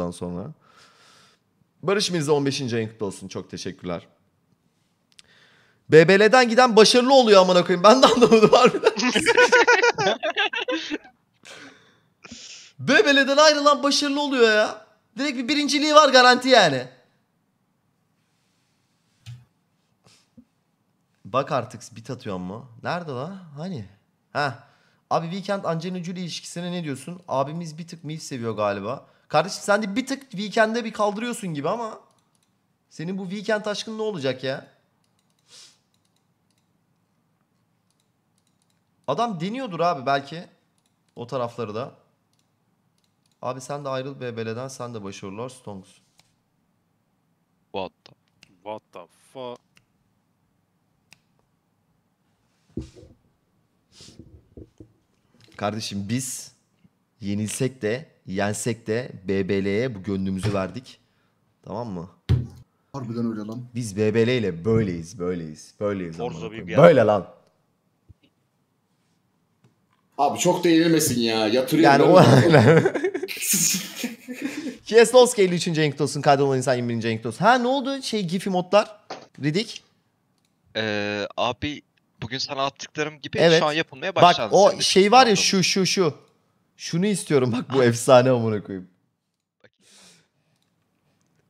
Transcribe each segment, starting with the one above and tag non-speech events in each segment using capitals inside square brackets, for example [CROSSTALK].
buradan sonra. Barış Mirza 15. ayın kutlu olsun. Çok teşekkürler. BBL'den giden başarılı oluyor amına koyayım. Ben de anlamadım harbiden. [LAUGHS] BBL'den ayrılan başarılı oluyor ya. Direkt bir birinciliği var garanti yani. Bak artık bit atıyor mu? Nerede la? Hani? Ha. Abi Weekend Angelina Jolie ilişkisine ne diyorsun? Abimiz bir tık milf seviyor galiba. Kardeşim sen de bir tık weekend'e bir kaldırıyorsun gibi ama senin bu weekend aşkın ne olacak ya? Adam deniyordur abi belki o tarafları da. Abi sen de ayrıl bebeleden sen de başarılar Stonks. What the, what the fuck? Kardeşim biz yenilsek de Yensek de BBL'ye bu gönlümüzü verdik. Tamam mı? Harbiden öyle lan. Biz BBL ile böyleyiz, böyleyiz, böyleyiz. Forza bir Böyle lan. Abi çok değinilmesin ya. Yatırıyor. Yani o aynen. Kieslowski 53. Cenk Tosun. Kadrolu insan 21. Cenk Tosun. Ha ne oldu? Şey GIF modlar. Ridik. Ee, abi bugün sana attıklarım gibi Evet. şu an yapılmaya Bak o şey var ya şu şu şu. Şunu istiyorum bak bu efsane amına koyayım.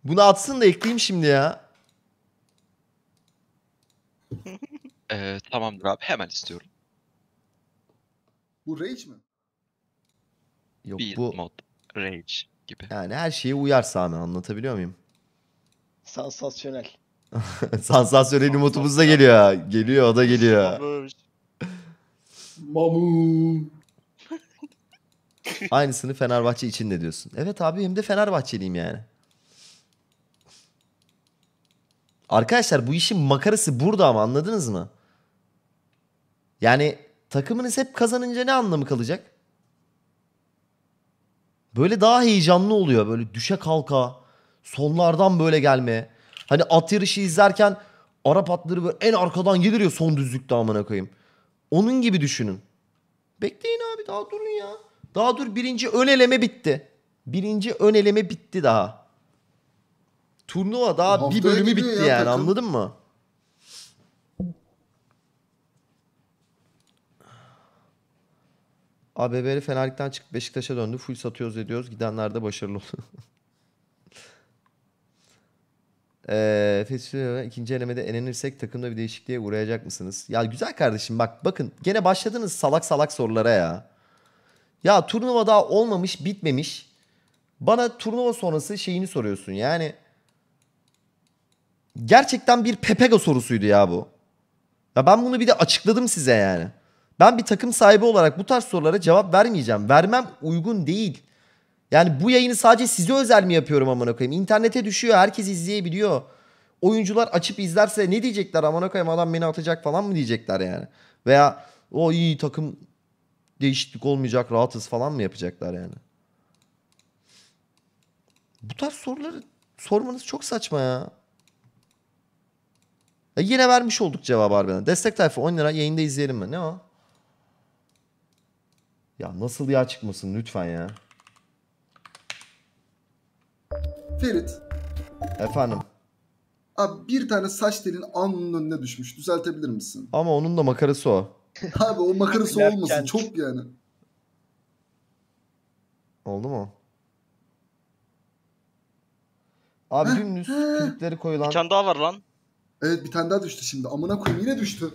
Bunu atsın da ekleyeyim şimdi ya. [LAUGHS] Ee, tamamdır abi hemen istiyorum. Bu Rage mi? Yok Beat bu mod, rage gibi. yani her şeyi uyar sana anlatabiliyor muyum? Sansasyonel. [LAUGHS] Sansasyonel umutumuza geliyor. Geliyor o da geliyor. Mamu. Aynısını Fenerbahçe için de diyorsun. Evet abi hem de Fenerbahçeliyim yani. Arkadaşlar bu işin makarası burada ama anladınız mı? Yani takımınız hep kazanınca ne anlamı kalacak? Böyle daha heyecanlı oluyor. Böyle düşe kalka. Sonlardan böyle gelme. Hani at yarışı izlerken Arap atları böyle en arkadan gelir son düzlükte amına koyayım. Onun gibi düşünün. Bekleyin abi daha durun ya. Daha dur birinci ön eleme bitti. Birinci ön eleme bitti daha. Turnuva daha bir bölümü bitti ya, yani takım. anladın mı? ABB'li Fenerlik'ten çıkıp Beşiktaş'a döndü. Full satıyoruz ediyoruz. Gidenler de başarılı oldu. [LAUGHS] Ee, Festivale ikinci elemede elenirsek takımda bir değişikliğe uğrayacak mısınız? Ya güzel kardeşim bak bakın gene başladınız salak salak sorulara ya. Ya turnuva daha olmamış bitmemiş. Bana turnuva sonrası şeyini soruyorsun yani. Gerçekten bir Pepega sorusuydu ya bu. Ya ben bunu bir de açıkladım size yani. Ben bir takım sahibi olarak bu tarz sorulara cevap vermeyeceğim. Vermem uygun değil. Yani bu yayını sadece size özel mi yapıyorum amına koyayım? İnternete düşüyor, herkes izleyebiliyor. Oyuncular açıp izlerse ne diyecekler amına koyayım adam beni atacak falan mı diyecekler yani? Veya o iyi takım değişiklik olmayacak rahatız falan mı yapacaklar yani? Bu tarz soruları sormanız çok saçma ya. E yine vermiş olduk cevabı harbiden. Destek tayfa 10 lira yayında izleyelim mi? Ne o? Ya nasıl yağ çıkmasın lütfen ya. Ferit. Efendim. Abi bir tane saç telin alnının önüne düşmüş. Düzeltebilir misin? Ama onun da makarası o. [LAUGHS] Abi o makarası olmasın. Çok yani. Oldu mu? Abi dümdüz klipleri koyulan... Bir tane daha var lan. Evet bir tane daha düştü şimdi. Amına koyayım yine düştü.